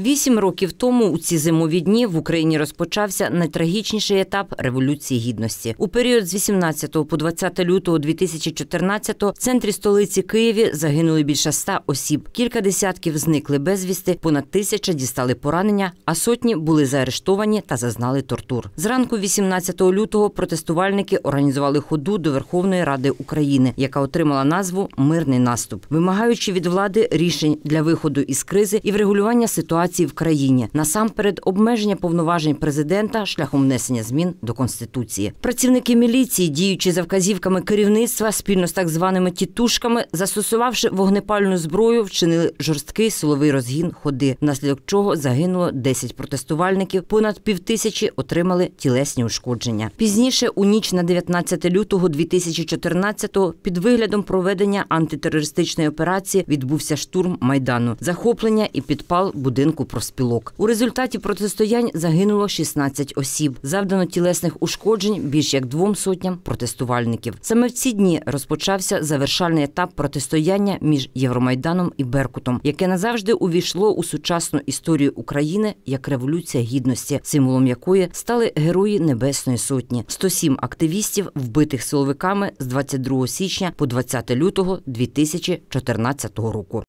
Вісім років тому у ці зимові дні в Україні розпочався найтрагічніший етап революції гідності. У період з 18 по 20 лютого 2014-го в центрі столиці Києві загинули більше ста осіб. Кілька десятків зникли безвісти, понад тисяча дістали поранення, а сотні були заарештовані та зазнали тортур. Зранку 18 лютого протестувальники організували ходу до Верховної Ради України, яка отримала назву Мирний наступ, вимагаючи від влади рішень для виходу із кризи і врегулювання ситуації ситуації в країні, насамперед обмеження повноважень президента шляхом внесення змін до конституції. Працівники міліції, діючи за вказівками керівництва спільно з так званими тітушками, застосувавши вогнепальну зброю, вчинили жорсткий силовий розгін ходи, внаслідок чого загинуло 10 протестувальників, понад півтисячі отримали тілесні ушкодження. Пізніше у ніч на 19 лютого 2014-го під виглядом проведення антитерористичної операції відбувся штурм майдану, захоплення і підпал будинку будинку проспілок. У результаті протистоянь загинуло 16 осіб. Завдано тілесних ушкоджень більш як двом сотням протестувальників. Саме в ці дні розпочався завершальний етап протистояння між Євромайданом і Беркутом, яке назавжди увійшло у сучасну історію України як революція гідності, символом якої стали герої Небесної Сотні. 107 активістів, вбитих силовиками з 22 січня по 20 лютого 2014 року.